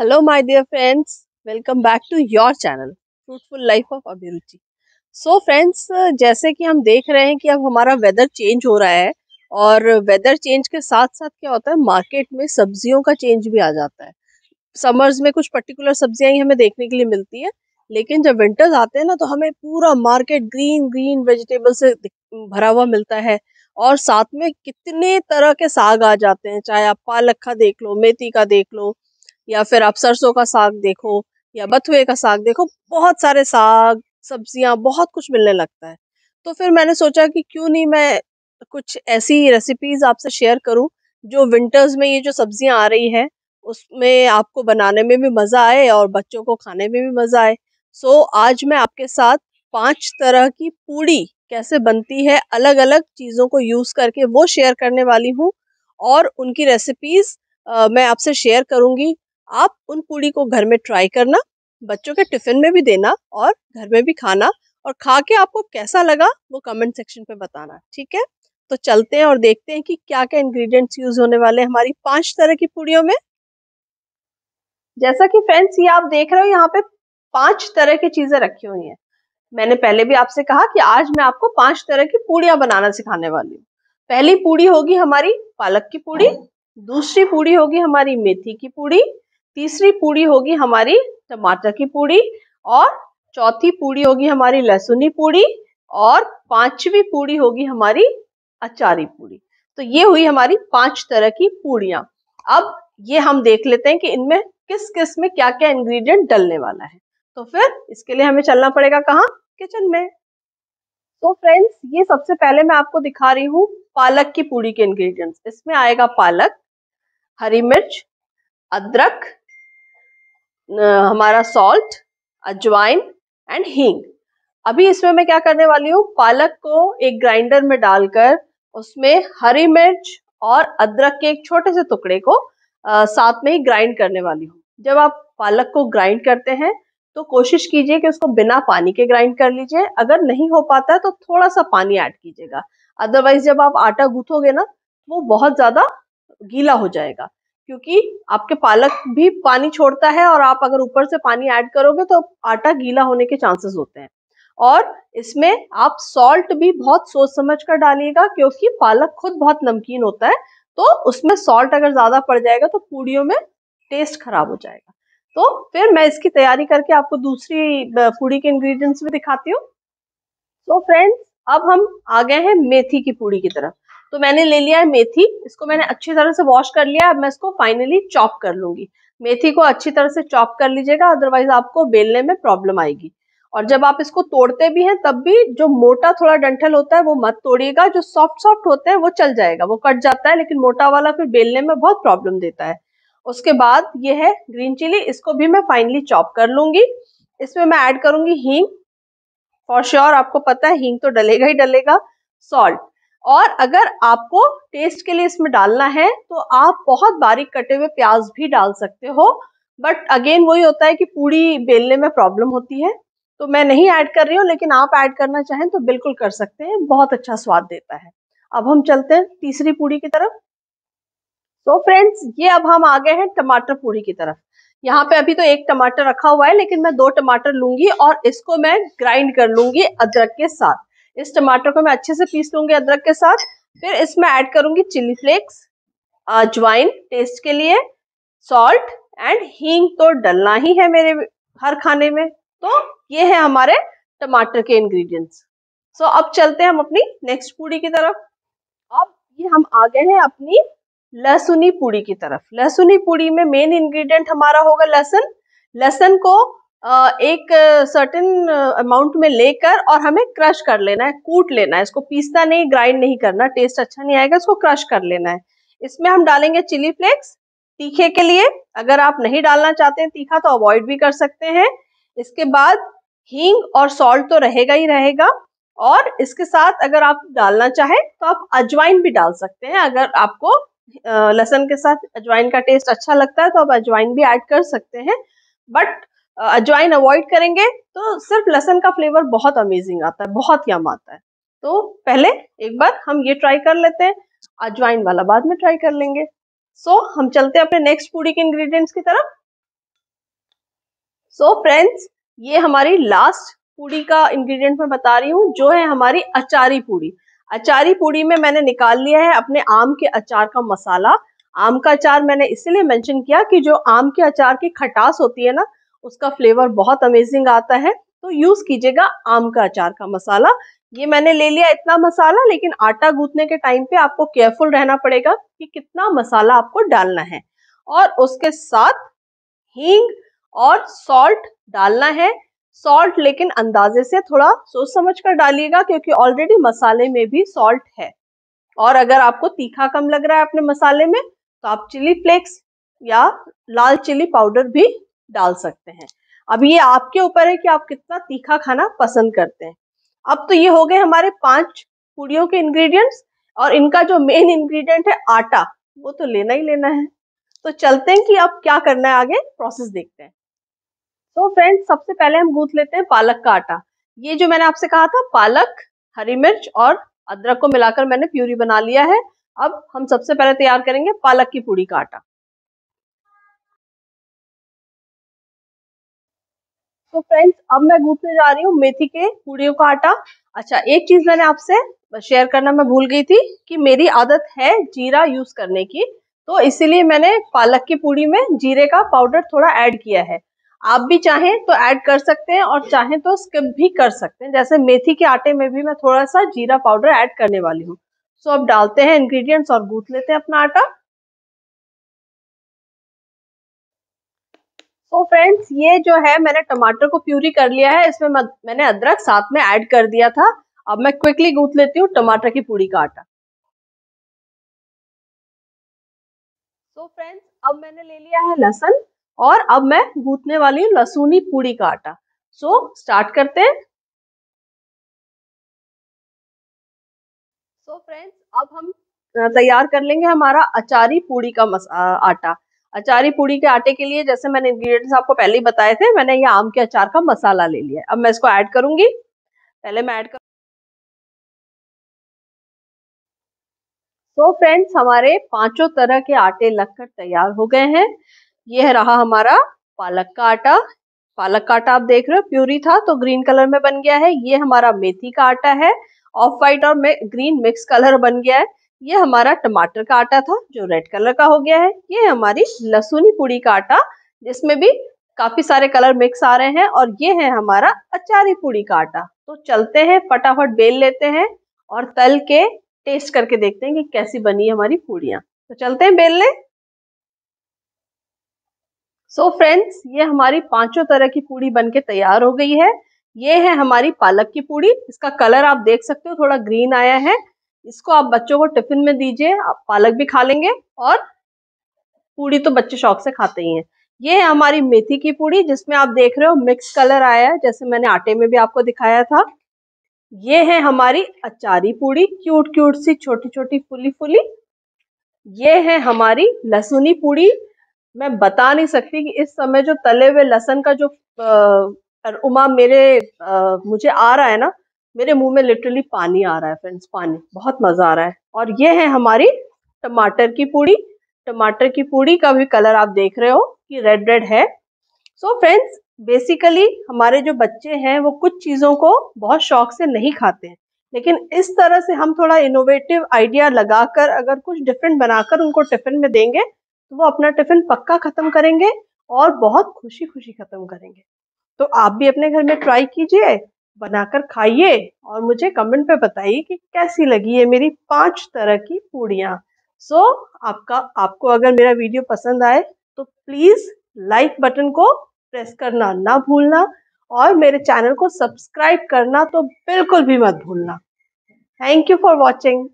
hello my dear friends welcome back to your channel fruitful life of Abhiruchi so friends जैसे कि हम देख रहे हैं कि अब हमारा वेदर चेंज हो रहा है और वेदर चेंज के साथ साथ क्या होता है मार्केट में सब्जियों का चेंज भी आ जाता है समर्स में कुछ पर्टिकुलर सब्जियां ही हमें देखने के लिए मिलती है लेकिन जब विंटर्स आते हैं ना तो हमें पूरा मार्केट ग्रीन ग्रीन वेजिटेबल से भरा हुआ मिलता है और साथ में कितने तरह के साग आ जाते हैं चाहे आप पालक का देख लो मेथी का देख लो या फिर आप सरसों का साग देखो या बथुए का साग देखो बहुत सारे साग सब्जियां बहुत कुछ मिलने लगता है तो फिर मैंने सोचा कि क्यों नहीं मैं कुछ ऐसी रेसिपीज आपसे शेयर करूं जो विंटर्स में ये जो सब्जियां आ रही हैं उसमें आपको बनाने में भी मज़ा आए और बच्चों को खाने में भी मज़ा आए सो आज मैं आपके साथ पांच तरह की पूड़ी कैसे बनती है अलग अलग चीज़ों को यूज़ करके वो शेयर करने वाली हूँ और उनकी रेसिपीज़ मैं आपसे शेयर करूँगी आप उन पूड़ी को घर में ट्राई करना बच्चों के टिफिन में भी देना और घर में भी खाना और खा के आपको कैसा लगा वो कमेंट सेक्शन पे बताना ठीक है तो चलते हैं और देखते हैं कि क्या क्या इंग्रेडिएंट्स यूज होने वाले हैं हमारी पांच तरह की पूड़ियों में जैसा कि फ्रेंड्स ये आप देख रहे हो यहाँ पे पांच तरह की चीजें रखी हुई हैं मैंने पहले भी आपसे कहा कि आज मैं आपको पांच तरह की पूड़ियां बनाना सिखाने वाली हूँ पहली पूड़ी होगी हमारी पालक की पूड़ी दूसरी पूड़ी होगी हमारी मेथी की पूड़ी तीसरी पूड़ी होगी हमारी टमाटर की पूड़ी और चौथी पूड़ी होगी हमारी लहसुनी पूड़ी और पांचवी पूड़ी होगी हमारी अचारी पूड़ी तो ये हुई हमारी पांच तरह की पूड़ियाँ अब ये हम देख लेते हैं कि इनमें किस किस में क्या क्या इंग्रेडिएंट डलने वाला है तो फिर इसके लिए हमें चलना पड़ेगा कहाँ किचन में तो फ्रेंड्स ये सबसे पहले मैं आपको दिखा रही हूँ पालक की पूड़ी के इंग्रेडिएंट्स इसमें आएगा पालक हरी मिर्च अदरक हमारा सॉल्ट अजवाइन एंड हींग अभी इसमें मैं क्या करने वाली हूँ पालक को एक ग्राइंडर में डालकर उसमें हरी मिर्च और अदरक के एक छोटे से टुकड़े को आ, साथ में ही ग्राइंड करने वाली हूँ जब आप पालक को ग्राइंड करते हैं तो कोशिश कीजिए कि उसको बिना पानी के ग्राइंड कर लीजिए अगर नहीं हो पाता है तो थोड़ा सा पानी ऐड कीजिएगा अदरवाइज जब आप आटा गूथोगे ना तो वो बहुत ज़्यादा गीला हो जाएगा क्योंकि आपके पालक भी पानी छोड़ता है और आप अगर ऊपर से पानी ऐड करोगे तो आटा गीला होने के चांसेस होते हैं और इसमें आप सॉल्ट भी बहुत सोच समझ कर डालिएगा क्योंकि पालक खुद बहुत नमकीन होता है तो उसमें सॉल्ट अगर ज़्यादा पड़ जाएगा तो पूड़ियों में टेस्ट खराब हो जाएगा तो फिर मैं इसकी तैयारी करके आपको दूसरी पूड़ी के इंग्रेडिएंट्स भी दिखाती हूँ तो फ्रेंड्स अब हम आ गए हैं मेथी की पूड़ी की तरफ तो मैंने ले लिया है मेथी इसको मैंने अच्छी तरह से वॉश कर लिया अब मैं इसको फाइनली चॉप कर लूंगी मेथी को अच्छी तरह से चॉप कर लीजिएगा अदरवाइज आपको बेलने में प्रॉब्लम आएगी और जब आप इसको तोड़ते भी हैं तब भी जो मोटा थोड़ा डंठल होता है वो मत तोड़िएगा जो सॉफ्ट सॉफ्ट होता है वो चल जाएगा वो कट जाता है लेकिन मोटा वाला फिर बेलने में बहुत प्रॉब्लम देता है उसके बाद ये है ग्रीन चिली इसको भी मैं फाइनली चॉप कर लूंगी इसमें मैं ऐड करूंगी हींग फॉर श्योर आपको पता है हींग तो डलेगा ही डलेगा सॉल्ट और अगर आपको टेस्ट के लिए इसमें डालना है तो आप बहुत बारीक कटे हुए प्याज भी डाल सकते हो बट अगेन वही होता है कि पूरी बेलने में प्रॉब्लम होती है तो मैं नहीं ऐड कर रही हूँ लेकिन आप ऐड करना चाहें तो बिल्कुल कर सकते हैं बहुत अच्छा स्वाद देता है अब हम चलते हैं तीसरी पूड़ी की तरफ तो फ्रेंड्स ये अब हम आ गए हैं टमाटर पूड़ी की तरफ यहाँ पे अभी तो एक टमाटर रखा हुआ है लेकिन मैं दो टमाटर लूंगी और इसको मैं ग्राइंड कर लूंगी अदरक के साथ इस टमाटर को मैं अच्छे से पीस लूंगी अदरक के साथ फिर इसमें ऐड करूंगी चिली फ्लेक्स अजवाइन टेस्ट के लिए सॉल्ट एंड हींग तो डलना ही है मेरे हर खाने में तो ये है हमारे टमाटर के इंग्रेडिएंट्स सो अब चलते हैं हम अपनी नेक्स्ट पूड़ी की तरफ अब ये हम आ गए हैं अपनी लहसुनी पूड़ी की तरफ लहसुनी पूड़ी में मेन इंग्रेडिएंट हमारा होगा लहसुन लहसुन को एक सर्टेन अमाउंट में लेकर और हमें क्रश कर लेना है कूट लेना है इसको पीसना नहीं ग्राइंड नहीं करना टेस्ट अच्छा नहीं आएगा इसको क्रश कर लेना है इसमें हम डालेंगे चिली फ्लेक्स तीखे के लिए अगर आप नहीं डालना चाहते हैं तीखा तो अवॉइड भी कर सकते हैं इसके बाद हींग और सॉल्ट तो रहेगा ही रहेगा और इसके साथ अगर आप डालना चाहें तो आप अजवाइन भी डाल सकते हैं अगर आपको लहसन के साथ अजवाइन का टेस्ट अच्छा लगता है तो आप अजवाइन भी ऐड कर सकते हैं बट अजवाइन अवॉइड करेंगे तो सिर्फ लहसन का फ्लेवर बहुत अमेजिंग आता है बहुत यम आता है तो पहले एक बार हम ये ट्राई कर लेते हैं अजवाइन वाला बाद में ट्राई कर लेंगे सो so, हम चलते हैं अपने नेक्स्ट पूरी के इंग्रेडिएंट्स की तरफ सो so, फ्रेंड्स ये हमारी लास्ट पूड़ी का इंग्रेडिएंट मैं बता रही हूँ जो है हमारी अचारी पूड़ी अचारी पूड़ी में मैंने निकाल लिया है अपने आम के अचार का मसाला आम का अचार मैंने इसलिए मेंशन किया कि जो आम के अचार की खटास होती है ना उसका फ्लेवर बहुत अमेजिंग आता है तो यूज कीजिएगा आम का अचार का मसाला ये मैंने ले लिया इतना मसाला लेकिन आटा गूंथने के टाइम पे आपको केयरफुल रहना पड़ेगा कि कितना मसाला आपको डालना है और उसके साथ हींग और सॉल्ट डालना है सॉल्ट लेकिन अंदाजे से थोड़ा सोच समझ कर डालिएगा क्योंकि ऑलरेडी मसाले में भी सॉल्ट है और अगर आपको तीखा कम लग रहा है अपने मसाले में तो आप चिली फ्लेक्स या लाल चिली पाउडर भी डाल सकते हैं अब ये आपके ऊपर है कि आप कितना तीखा खाना पसंद करते हैं अब तो ये हो गए हमारे पांच पूड़ियों के इंग्रेडिएंट्स और इनका जो मेन इंग्रेडिएंट है आटा वो तो लेना ही लेना है तो चलते हैं कि अब क्या करना है आगे प्रोसेस देखते हैं तो फ्रेंड्स सबसे पहले हम गूंथ लेते हैं पालक का आटा ये जो मैंने आपसे कहा था पालक हरी मिर्च और अदरक को मिलाकर मैंने प्यूरी बना लिया है अब हम सबसे पहले तैयार करेंगे पालक की पूड़ी का आटा तो फ्रेंड्स अब मैं गूंथने जा रही हूँ मेथी के पूड़ियों का आटा अच्छा एक चीज मैंने आपसे शेयर करना मैं भूल गई थी कि मेरी आदत है जीरा यूज करने की तो इसीलिए मैंने पालक की पूड़ी में जीरे का पाउडर थोड़ा ऐड किया है आप भी चाहें तो ऐड कर सकते हैं और चाहें तो स्किप भी कर सकते हैं जैसे मेथी के आटे में भी मैं थोड़ा सा जीरा पाउडर ऐड करने वाली हूँ सो अब डालते हैं इंग्रेडिएंट्स और गूंथ लेते हैं अपना आटा सो so फ्रेंड्स ये जो है मैंने टमाटर को प्यूरी कर लिया है इसमें मैंने अदरक साथ में ऐड कर दिया था अब मैं क्विकली गूंथ लेती हूँ टमाटर की पूरी का आटा सो so फ्रेंड्स अब मैंने ले लिया है लहसुन और अब मैं गूंथने वाली हूँ लहसुनी पूरी का आटा सो so, स्टार्ट करते हैं सो so फ्रेंड्स अब हम तैयार कर लेंगे हमारा अचारी पूड़ी का आटा अचारी पूड़ी के आटे के लिए जैसे मैंने इंग्रेडिएंट्स आपको पहले ही बताए थे मैंने ये आम के अचार का मसाला ले लिया अब मैं इसको ऐड करूंगी पहले मैं ऐड कर तो फ्रेंड्स हमारे पांचों तरह के आटे लगकर तैयार हो गए हैं यह रहा हमारा पालक का आटा पालक का आटा आप देख रहे हो प्यूरी था तो ग्रीन कलर में बन गया है ये हमारा मेथी का आटा है ऑफ व्हाइट और ग्रीन मिक्स कलर बन गया है ये हमारा टमाटर का आटा था जो रेड कलर का हो गया है ये हमारी लहसुनी पूड़ी का आटा जिसमें भी काफी सारे कलर मिक्स आ रहे हैं और ये है हमारा अचारी पूड़ी का आटा तो चलते हैं फटाफट बेल लेते हैं और तल के टेस्ट करके देखते हैं कि कैसी बनी है हमारी पूड़िया तो चलते हैं बेलने सो so फ्रेंड्स ये हमारी पांचों तरह की पूड़ी के तैयार हो गई है ये है हमारी पालक की पूड़ी इसका कलर आप देख सकते हो थोड़ा ग्रीन आया है इसको आप बच्चों को टिफिन में दीजिए आप पालक भी खा लेंगे और पूड़ी तो बच्चे शौक से खाते ही हैं ये है हमारी मेथी की पूड़ी जिसमें आप देख रहे हो मिक्स कलर आया है जैसे मैंने आटे में भी आपको दिखाया था ये है हमारी अचारी पूड़ी क्यूट क्यूट सी छोटी छोटी फुली फुली ये है हमारी लहसुनी पूड़ी मैं बता नहीं सकती कि इस समय जो तले हुए लहसन का जो उमा मेरे आ, मुझे आ रहा है ना मेरे मुंह में लिटरली पानी आ रहा है फ्रेंड्स पानी बहुत मज़ा आ रहा है और ये है हमारी टमाटर की पूड़ी टमाटर की पूड़ी का भी कलर आप देख रहे हो कि रेड रेड है सो फ्रेंड्स बेसिकली हमारे जो बच्चे हैं वो कुछ चीज़ों को बहुत शौक से नहीं खाते हैं लेकिन इस तरह से हम थोड़ा इनोवेटिव आइडिया लगाकर अगर कुछ डिफरेंट बनाकर उनको टिफ़िन में देंगे तो वो अपना टिफ़िन पक्का ख़त्म करेंगे और बहुत खुशी खुशी ख़त्म करेंगे तो आप भी अपने घर में ट्राई कीजिए बनाकर खाइए और मुझे कमेंट पे बताइए कि कैसी लगी है मेरी पांच तरह की पूड़ियाँ सो so, आपका आपको अगर मेरा वीडियो पसंद आए तो प्लीज़ लाइक बटन को प्रेस करना ना भूलना और मेरे चैनल को सब्सक्राइब करना तो बिल्कुल भी मत भूलना थैंक यू फॉर वॉचिंग